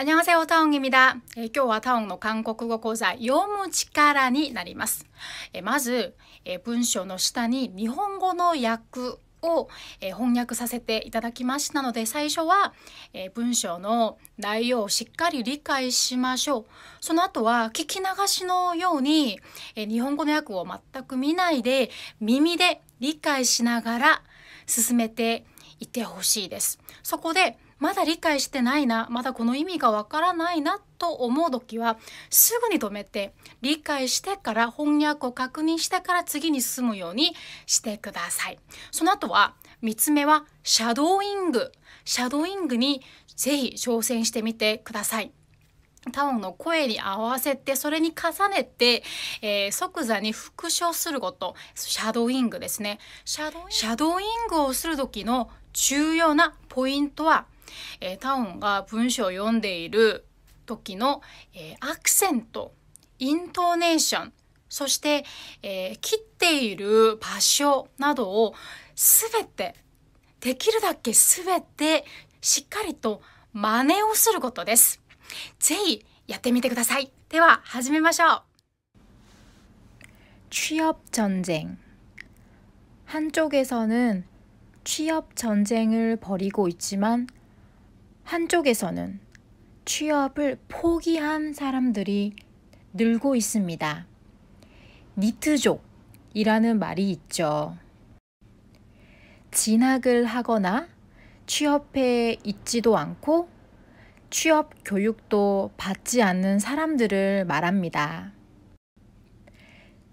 안녕하세요타옹입니다え今日はタオンの韓国語講座読む力になります。えまず、え文章の下に日本語の訳を、え翻訳させていただきましたので最初は、え文章の内容をしっかり理解しましょうその後は聞き流しのように、え日本語の訳を全く見ないで耳で理解しながら進めていってほしいですそこでまだ理解してないなまだこの意味がわからないなと思う時はすぐに止めて理解してから翻訳を確認してから次に進むようにしてください。その後は3つ目はシャドーイングシャドーイングにぜひ挑戦してみてください。タオの声に合わせてそれに重ねて、えー、即座に復唱することシャドーイングですねシャドーイングをする時の重要なポイントはえー、タオンが文章を読んでいる時の、えー、アクセントイントネーションそして、えー、切っている場所などを全てできるだけ全てしっかりと真似をすることです。ぜひやってみてください。では始めましょう。취업전쟁한쪽에서는취업전쟁을벌이고있지만 한쪽에서는 취업을 포기한 사람들이 늘고 있습니다. 니트족이라는 말이 있죠. 진학을 하거나 취업해 있지도 않고 취업 교육도 받지 않는 사람들을 말합니다.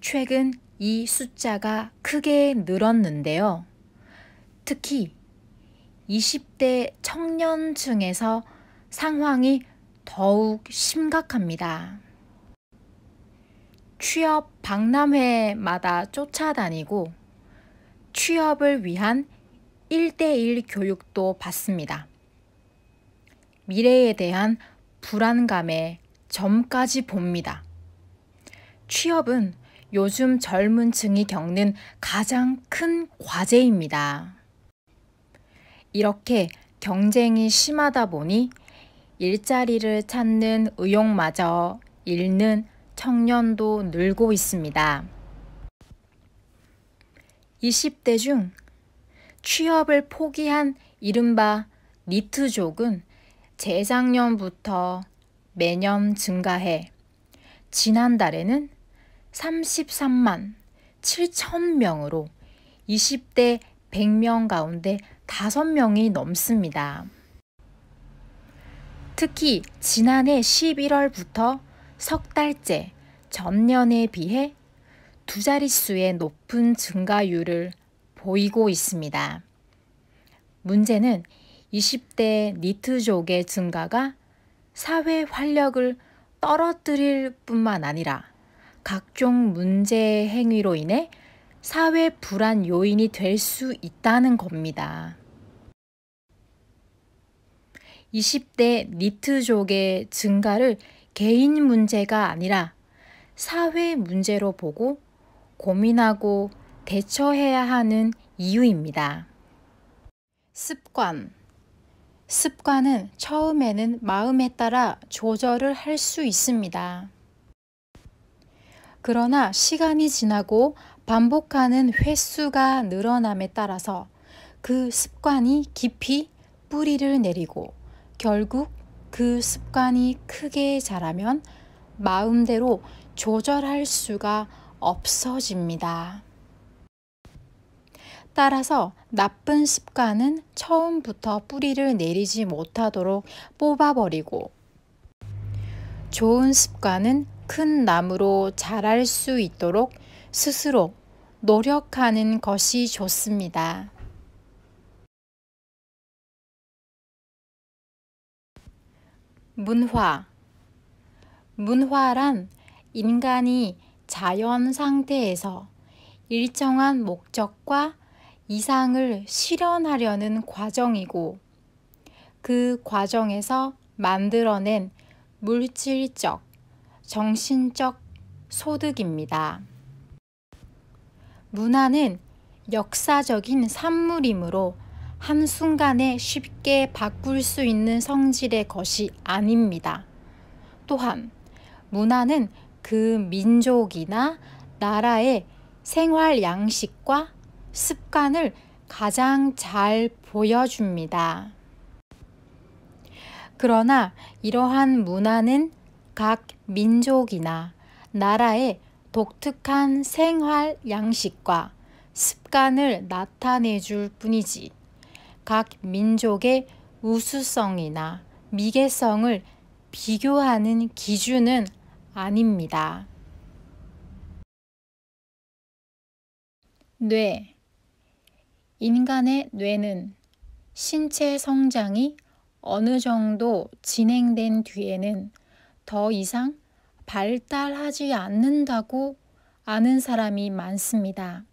최근 이 숫자가 크게 늘었는데요. 특히 20대 청년층에서 상황이 더욱 심각합니다. 취업 박람회마다 쫓아다니고 취업을 위한 1대1 교육도 받습니다. 미래에 대한 불안감에 점까지 봅니다. 취업은 요즘 젊은 층이 겪는 가장 큰 과제입니다. 이렇게 경쟁이 심하다 보니 일자리를 찾는 의욕마저 잃는 청년도 늘고 있습니다. 20대 중 취업을 포기한 이른바 니트족은 재작년부터 매년 증가해 지난달에는 33만 7천 명으로 20대 100명 가운데 다섯 명이 넘습니다. 특히 지난해 11월부터 석 달째 전년에 비해 두 자릿수의 높은 증가율을 보이고 있습니다. 문제는 20대 니트족의 증가가 사회 활력을 떨어뜨릴 뿐만 아니라 각종 문제 행위로 인해 사회 불안 요인이 될 수 있다는 겁니다. 20대 니트족의 증가를 개인 문제가 아니라 사회 문제로 보고 고민하고 대처해야 하는 이유입니다. 습관 습관은 처음에는 마음에 따라 조절을 할 수 있습니다. 그러나 시간이 지나고 반복하는 횟수가 늘어남에 따라서 그 습관이 깊이 뿌리를 내리고 결국 그 습관이 크게 자라면 마음대로 조절할 수가 없어집니다. 따라서 나쁜 습관은 처음부터 뿌리를 내리지 못하도록 뽑아버리고 좋은 습관은 큰 나무로 자랄 수 있도록 스스로 노력하는 것이 좋습니다. 문화 문화란 인간이 자연 상태에서 일정한 목적과 이상을 실현하려는 과정이고 그 과정에서 만들어낸 물질적, 정신적 소득입니다. 문화는 역사적인 산물이므로 한순간에 쉽게 바꿀 수 있는 성질의 것이 아닙니다. 또한 문화는 그 민족이나 나라의 생활 양식과 습관을 가장 잘 보여줍니다. 그러나 이러한 문화는 각 민족이나 나라의 독특한 생활 양식과 습관을 나타내 줄 뿐이지 각 민족의 우수성이나 미개성을 비교하는 기준은 아닙니다. 뇌 인간의 뇌는 신체 성장이 어느 정도 진행된 뒤에는 더 이상 발달하지 않는다고 아는 사람이 많습니다.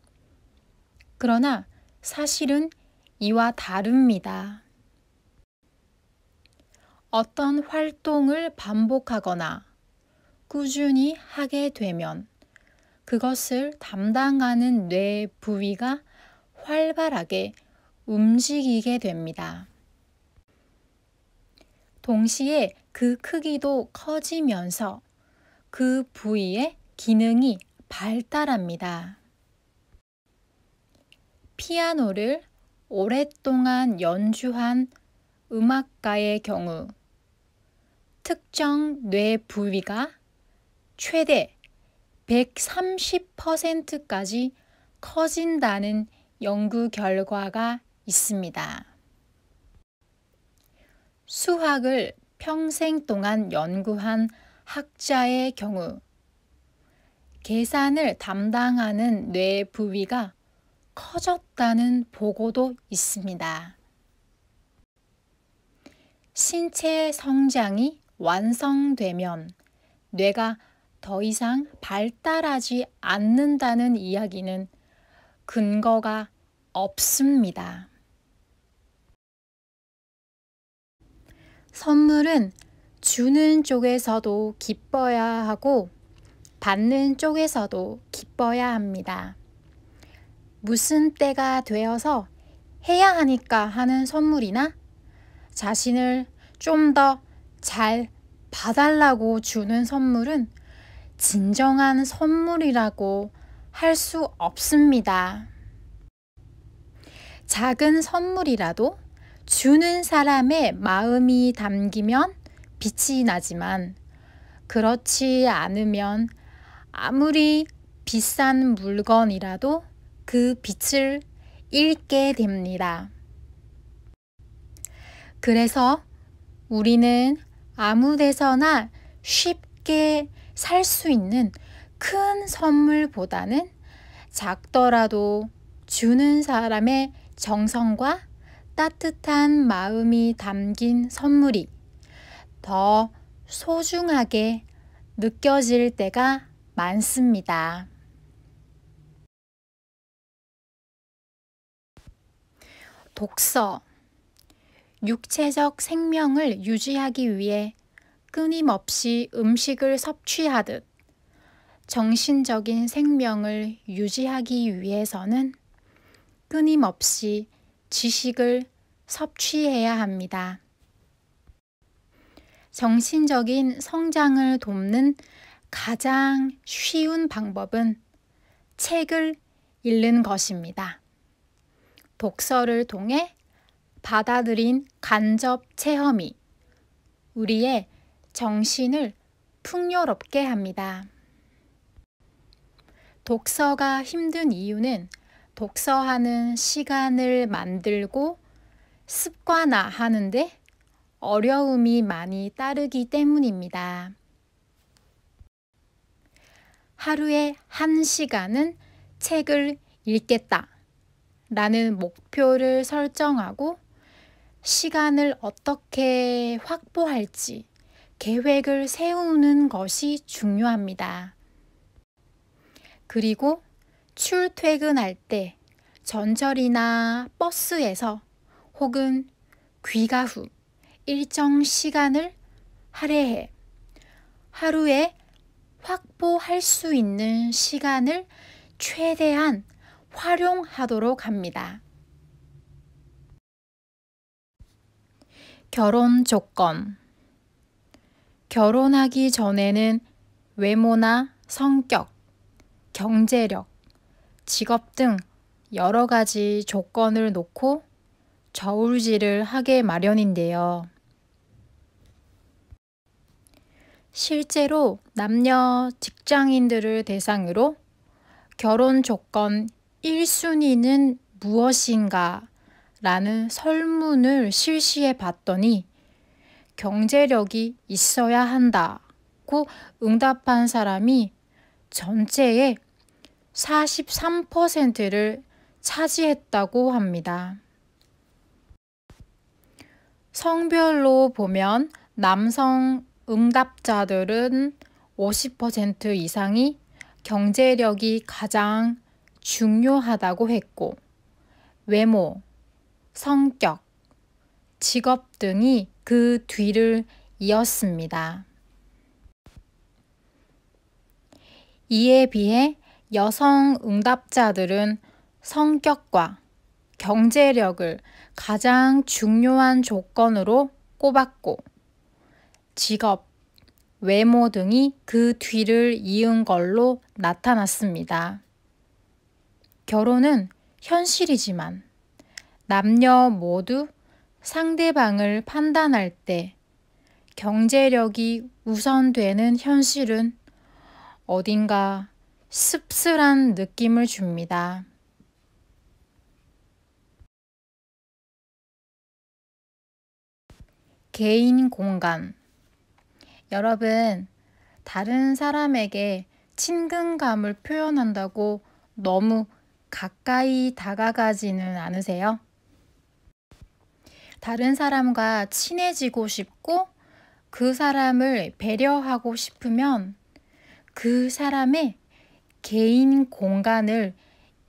그러나 사실은 이와 다릅니다. 어떤 활동을 반복하거나 꾸준히 하게 되면 그것을 담당하는 뇌 부위가 활발하게 움직이게 됩니다. 동시에 그 크기도 커지면서 그 부위의 기능이 발달합니다. 피아노를 오랫동안 연주한 음악가의 경우 특정 뇌 부위가 최대 130%까지 커진다는 연구 결과가 있습니다. 수학을 평생 동안 연구한 학자의 경우 계산을 담당하는 뇌 부위가 커졌다는 보고도 있습니다. 신체 성장이 완성되면 뇌가 더 이상 발달하지 않는다는 이야기는 근거가 없습니다. 선물은 주는 쪽에서도 기뻐야 하고 받는 쪽에서도 기뻐야 합니다. 무슨 때가 되어서 해야 하니까 하는 선물이나 자신을 좀 더 잘 봐달라고 주는 선물은 진정한 선물이라고 할 수 없습니다. 작은 선물이라도 주는 사람의 마음이 담기면 빛이 나지만 그렇지 않으면 아무리 비싼 물건이라도 그 빛을 잃게 됩니다. 그래서 우리는 아무 데서나 쉽게 살 수 있는 큰 선물보다는 작더라도 주는 사람의 정성과 따뜻한 마음이 담긴 선물이 더 소중하게 느껴질 때가 많습니다. 독서. 육체적 생명을 유지하기 위해 끊임없이 음식을 섭취하듯 정신적인 생명을 유지하기 위해서는 끊임없이 지식을 섭취해야 합니다. 정신적인 성장을 돕는 가장 쉬운 방법은 책을 읽는 것입니다. 독서를 통해 받아들인 간접 체험이 우리의 정신을 풍요롭게 합니다. 독서가 힘든 이유는 독서하는 시간을 만들고 습관화하는데 어려움이 많이 따르기 때문입니다. 하루에 한 시간은 책을 읽겠다 라는 목표를 설정하고 시간을 어떻게 확보할지 계획을 세우는 것이 중요합니다. 그리고 출퇴근할 때 전철이나 버스에서 혹은 귀가 후 일정 시간을 할애해 하루에 확보할 수 있는 시간을 최대한 활용하도록 합니다. 결혼 조건 결혼하기 전에는 외모나 성격, 경제력, 직업 등 여러 가지 조건을 놓고 저울질을 하게 마련인데요. 실제로 남녀 직장인들을 대상으로 결혼 조건 1순위는 무엇인가 라는 설문을 실시해 봤더니 경제력이 있어야 한다고 응답한 사람이 전체의 43%를 차지했다고 합니다. 성별로 보면 남성 응답자들은 50% 이상이 경제력이 가장 중요하다고 했고, 외모, 성격, 직업 등이 그 뒤를 이었습니다. 이에 비해 여성 응답자들은 성격과 경제력을 가장 중요한 조건으로 꼽았고, 직업, 외모 등이 그 뒤를 이은 걸로 나타났습니다. 결혼은 현실이지만 남녀 모두 상대방을 판단할 때 경제력이 우선되는 현실은 어딘가 씁쓸한 느낌을 줍니다. 개인 공간 여러분, 다른 사람에게 친근감을 표현한다고 너무 가까이 다가가지는 않으세요? 다른 사람과 친해지고 싶고 그 사람을 배려하고 싶으면 그 사람의 개인 공간을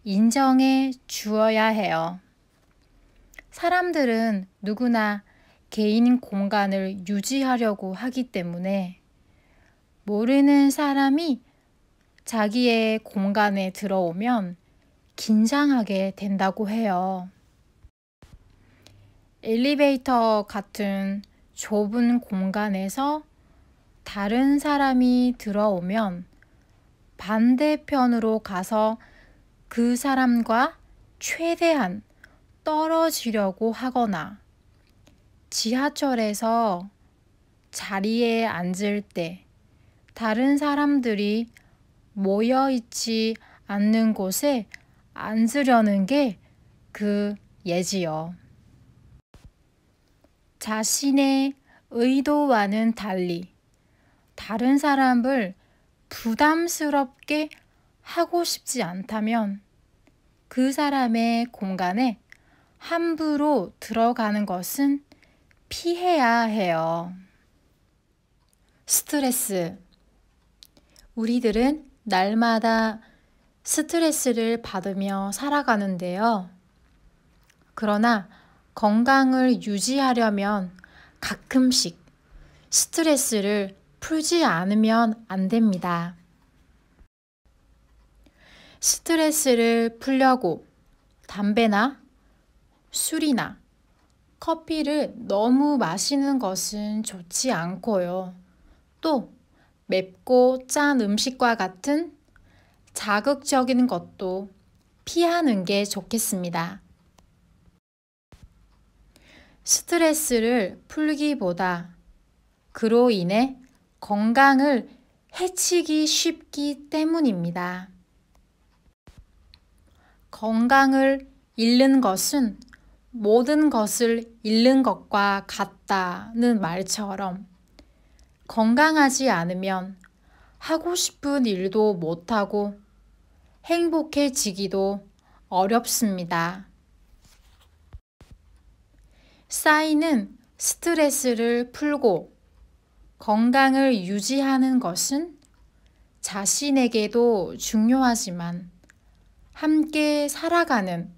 인정해 주어야 해요. 사람들은 누구나 개인 공간을 유지하려고 하기 때문에 모르는 사람이 자기의 공간에 들어오면 긴장하게 된다고 해요. 엘리베이터 같은 좁은 공간에서 다른 사람이 들어오면 반대편으로 가서 그 사람과 최대한 떨어지려고 하거나 지하철에서 자리에 앉을 때 다른 사람들이 모여 있지 않는 곳에 앉으려는 게 그 예지요. 자신의 의도와는 달리 다른 사람을 부담스럽게 하고 싶지 않다면 그 사람의 공간에 함부로 들어가는 것은 피해야 해요. 스트레스. 우리들은 날마다 스트레스를 받으며 살아가는데요. 그러나 건강을 유지하려면 가끔씩 스트레스를 풀지 않으면 안 됩니다. 스트레스를 풀려고 담배나 술이나 커피를 너무 마시는 것은 좋지 않고요. 또 맵고 짠 음식과 같은 자극적인 것도 피하는 게 좋겠습니다. 스트레스를 풀기보다 그로 인해 건강을 해치기 쉽기 때문입니다. 건강을 잃는 것은 모든 것을 잃는 것과 같다는 말처럼 건강하지 않으면 하고 싶은 일도 못하고 행복해지기도 어렵습니다. 쌓이는 스트레스를 풀고 건강을 유지하는 것은 자신에게도 중요하지만 함께 살아가는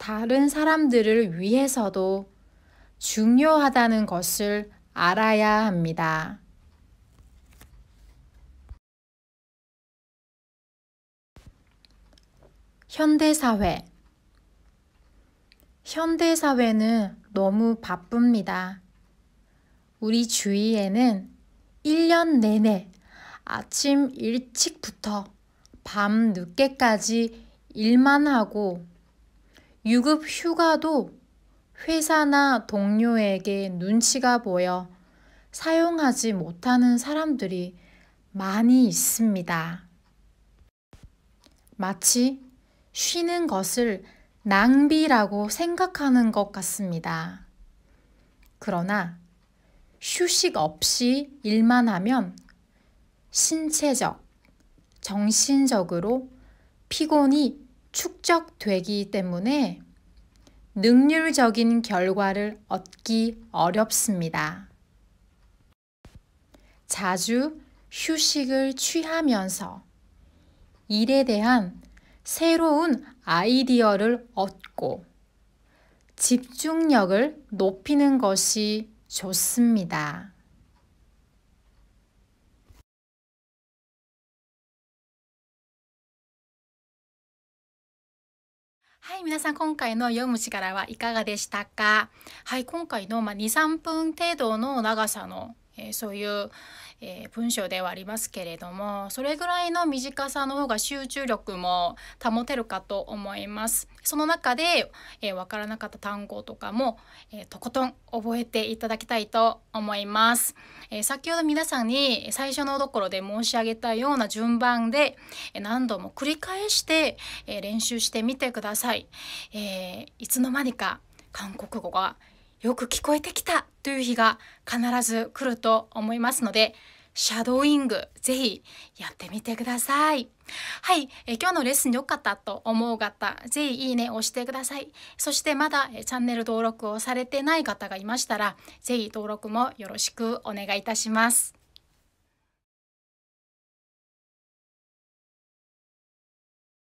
다른 사람들을 위해서도 중요하다는 것을 알아야 합니다. 현대사회 현대사회는 너무 바쁩니다. 우리 주위에는 1년 내내 아침 일찍부터 밤 늦게까지 일만 하고 유급 휴가도 회사나 동료에게 눈치가 보여 사용하지 못하는 사람들이 많이 있습니다. 마치 쉬는 것을 낭비라고 생각하는 것 같습니다. 그러나 휴식 없이 일만 하면 신체적, 정신적으로 피곤이 축적되기 때문에 능률적인 결과를 얻기 어렵습니다. 자주 휴식을 취하면서 일에 대한 새로운 아이디어를 얻고 집중력을 높이는 것이 좋습니다. はい、皆さん今回の読む力はいかがでしたかはい、今回のまあ2、3分程度の長さの、えー、そういう、えー、文章ではありますけれどもそれぐらいの短さの方が集中力も保てるかと思いますその中で、えー、分からなかった単語とかも、えー、とことん覚えていただきたいと思います、えー、先ほど皆さんに最初のところで申し上げたような順番で何度も繰り返して、えー、練習してみてください、えー、いつの間にか韓国語がよく聞こえてきたという日が必ず来ると思いますので、シャドーイング、ぜひやってみてください。はい、え今日のレッスン良かったと思う方、ぜひいいね押してください。そしてまだチャンネル登録をされてない方がいましたら、ぜひ登録もよろしくお願いいたします。